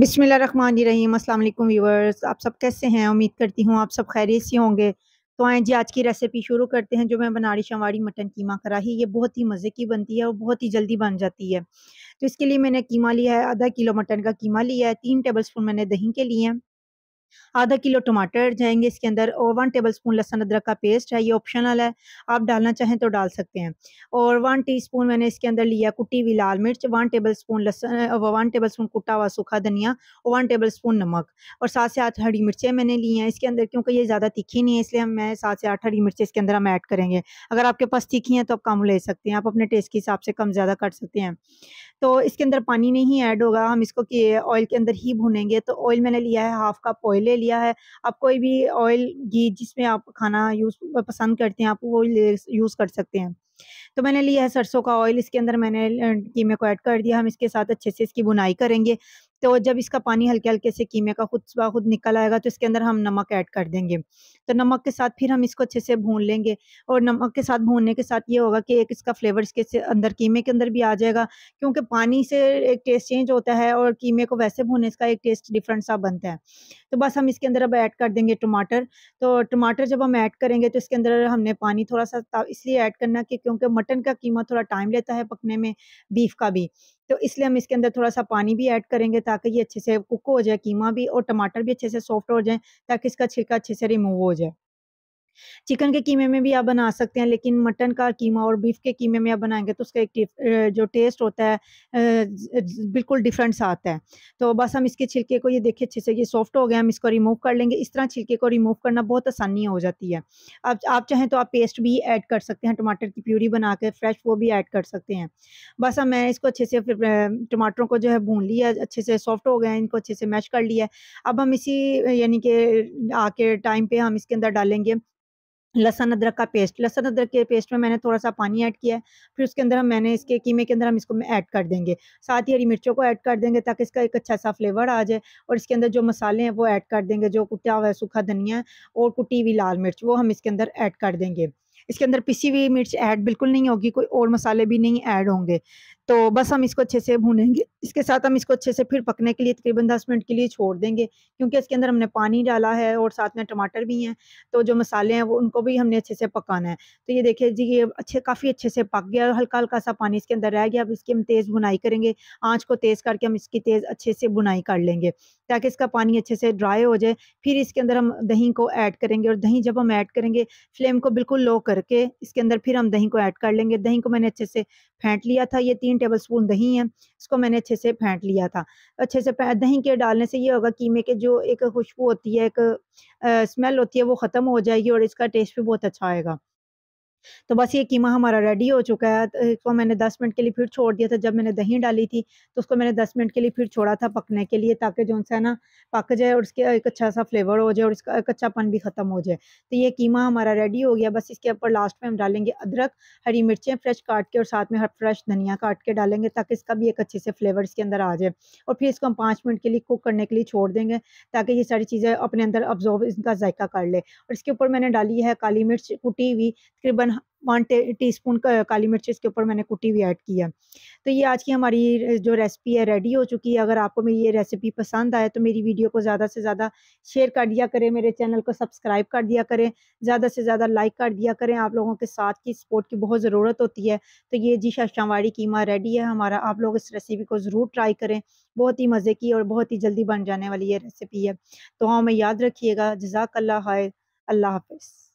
बिसमिल्ल run रहीम viewers आप सब कैसे हैं उम्मीद करती हूँ आप सब खैरियत से होंगे तो आएँ जी आज की रेसिपी शुरू करते हैं जो मैं बना रही मटन कीमा कराही ये बहुत ही मज़े की बनती है और बहुत ही जल्दी बन जाती है तो इसके लिए मैंने कीमा लिया है आधा किलो मटन का कीमा लिया है तीन टेबल स्पून मैंने दही के लिए हैं आधा किलो टमाटर जाएंगे इसके अंदर और वन टेबल स्पून लहसन अदरक का पेस्ट है ये ऑप्शनल है आप डालना चाहें तो डाल सकते हैं और वन स्पून मैंने इसके अंदर लिया कुटी हुई लाल मिर्च वन टेबल स्पून लहसन वन टेबल स्पून कुटा हुआ सूखा धनिया और वन टेबल स्पून नमक और सात से आठ हरी मिर्चें मैंने ली हैं इसके अंदर क्योंकि ये ज़्यादा तीखी नहीं है इसलिए हम मैं सात से आठ हरी मिर्चें इसके अंदर हम ऐड करेंगे अगर आपके पास तीखी हैं तो आप कम ले सकते हैं आप अपने टेस्ट के हिसाब से कम ज़्यादा कर सकते हैं तो इसके अंदर पानी नहीं ऐड होगा हम इसको ऑयल के अंदर ही भुनेंगे तो ऑयल मैंने लिया है हाफ कप ऑयल ऑयल ले लिया है आप कोई भी ऑयल घी जिसमें आप खाना यूज़ पसंद करते हैं आप वो यूज़ कर सकते हैं तो मैंने लिया है सरसों का ऑयल इसके अंदर मैंने कीमे को ऐड कर दिया हम इसके साथ अच्छे से इसकी बुनाई करेंगे तो जब इसका पानी हल्के हल्के से कीमे का खुद ब खुद निकल आएगा तो इसके अंदर हम नमक ऐड कर देंगे तो नमक के साथ फिर हम इसको अच्छे से भून लेंगे और नमक के साथ भूनने के साथ ये होगा कि एक इसका फ्लेवर इसके अंदर कीमे के अंदर भी आ जाएगा क्योंकि पानी से एक टेस्ट चेंज होता है और कीमे को वैसे भूनने इसका एक टेस्ट डिफरेंट सा बनता है तो बस हम इसके अंदर अब ऐड कर देंगे टमाटर तो टमाटर जब हम ऐड करेंगे तो इसके अंदर हमने पानी थोड़ा सा तो इसलिए ऐड करना कि क्योंकि मटन का कीमा थोड़ा टाइम लेता है पकने में बीफ का भी तो इसलिए हम इसके अंदर थोड़ा सा पानी भी ऐड करेंगे ताकि ये अच्छे से कुक हो जाए कीमा भी और टमाटर भी अच्छे से सॉफ्ट हो जाए ताकि इसका छिलका अच्छे से रिमूव हो जाए चिकन के कीमे में भी आप बना सकते हैं लेकिन मटन का कीमा और बीफ के कीमे में आप बनाएंगे तो उसका एक जो टेस्ट होता है बिल्कुल डिफरेंट सा आता है तो बस हम इसके छिलके को ये देखिए अच्छे से ये सॉफ्ट हो गया हम इसको रिमूव कर लेंगे इस तरह छिलके को रिमूव करना बहुत आसानी हो जाती है अब आप चाहें तो आप पेस्ट भी ऐड कर सकते हैं टमाटर की प्यूरी बना के फ्रेश वो भी ऐड कर सकते हैं बस हम मैं इसको अच्छे से फिर टमाटरों को जो है भून लिया अच्छे से सॉफ्ट हो गए इनको अच्छे से मैश कर लिया अब हम इसी यानी कि आके टाइम पे हम इसके अंदर डालेंगे लहसन अदरक का पेस्ट लहसन अदरक के पेस्ट में मैंने थोड़ा सा पानी ऐड किया है फिर उसके अंदर हम मैंने इसके कीमे के अंदर हम इसको ऐड कर देंगे साथ ही हरी मिर्चों को ऐड कर देंगे ताकि इसका एक अच्छा सा फ्लेवर आ जाए और इसके अंदर जो मसाले हैं वो ऐड कर देंगे जो कुटा हुआ सूखा धनिया और कुटी हुई लाल मिर्च वो हम इसके अंदर ऐड कर देंगे इसके अंदर पिसी हुई मिर्च ऐड बिल्कुल नहीं होगी कोई और मसाले भी नहीं ऐड होंगे तो बस हम इसको अच्छे से भूनेंगे इसके साथ हम इसको अच्छे से फिर पकने के लिए तकरीबन दस मिनट के लिए छोड़ देंगे क्योंकि इसके अंदर हमने पानी डाला है और साथ में टमाटर भी हैं तो जो मसाले हैं वो उनको भी हमने अच्छे से पकाना है तो ये देखिए जी ये अच्छे काफ़ी अच्छे से पक गया हल्का हल्का सा पानी इसके अंदर रह गया अब इसकी हम तेज़ बुनाई करेंगे आँच को तेज़ करके हम इसकी तेज़ अच्छे से बुनाई कर लेंगे ताकि इसका पानी अच्छे से ड्राई हो जाए फिर इसके अंदर हम दही को ऐड करेंगे और दही जब हम ऐड करेंगे फ्लेम को बिल्कुल लो करके इसके अंदर फिर हम दही को ऐड कर लेंगे दही को मैंने अच्छे से फेंट लिया था ये तीन टेबल स्पून दही है इसको मैंने अच्छे से फेंट लिया था अच्छे से दही के डालने से ये होगा कीमे के जो एक खुशबू होती है एक स्मेल होती है वो ख़त्म हो जाएगी और इसका टेस्ट भी बहुत अच्छा आएगा तो बस ये कीमा हमारा रेडी हो चुका है तो इसको मैंने दस मिनट के लिए फिर छोड़ दिया था जब मैंने दही डाली थी तो उसको मैंने दस मिनट के लिए फिर छोड़ा था पकने के लिए ताकि जो है ना पक जाए और उसके एक अच्छा सा फ्लेवर हो जाए और इसका एक पन भी ख़त्म हो जाए तो ये कीमा हमारा रेडी हो गया बस इसके ऊपर लास्ट में हम डालेंगे अदरक हरी मिर्चें फ्रेश काट के और साथ में हर फ्रेश धनिया काट के डालेंगे ताकि इसका भी एक अच्छे से फ्लेवर इसके अंदर आ जाए और फिर इसको हम पाँच मिनट के लिए कुक करने के लिए छोड़ देंगे ताकि ये सारी चीज़ें अपने अंदर ऑब्जॉर्व इनका जायका कर ले और इसके ऊपर मैंने डाली है काली मिर्च कुटी हुई तकरीबन वन टी स्पून काली मिर्च इसके ऊपर मैंने कुटी हुई ऐड की है तो ये आज की हमारी जो रेसिपी है रेडी हो चुकी है अगर आपको मेरी ये रेसिपी पसंद आए तो मेरी वीडियो को ज़्यादा से ज़्यादा शेयर कर दिया करें मेरे चैनल को सब्सक्राइब कर दिया करें ज़्यादा से ज़्यादा लाइक कर दिया करें आप लोगों के साथ की सपोर्ट की बहुत ज़रूरत होती है तो ये जी शाशावाड़ी कीमा रेडी है हमारा आप लोग इस रेसिपी को ज़रूर ट्राई करें बहुत ही मज़े की और बहुत ही जल्दी बन जाने वाली ये रेसिपी है तो हाँ हमें याद रखिएगा जजाकल्ला हाय अल्लाह हाफिज़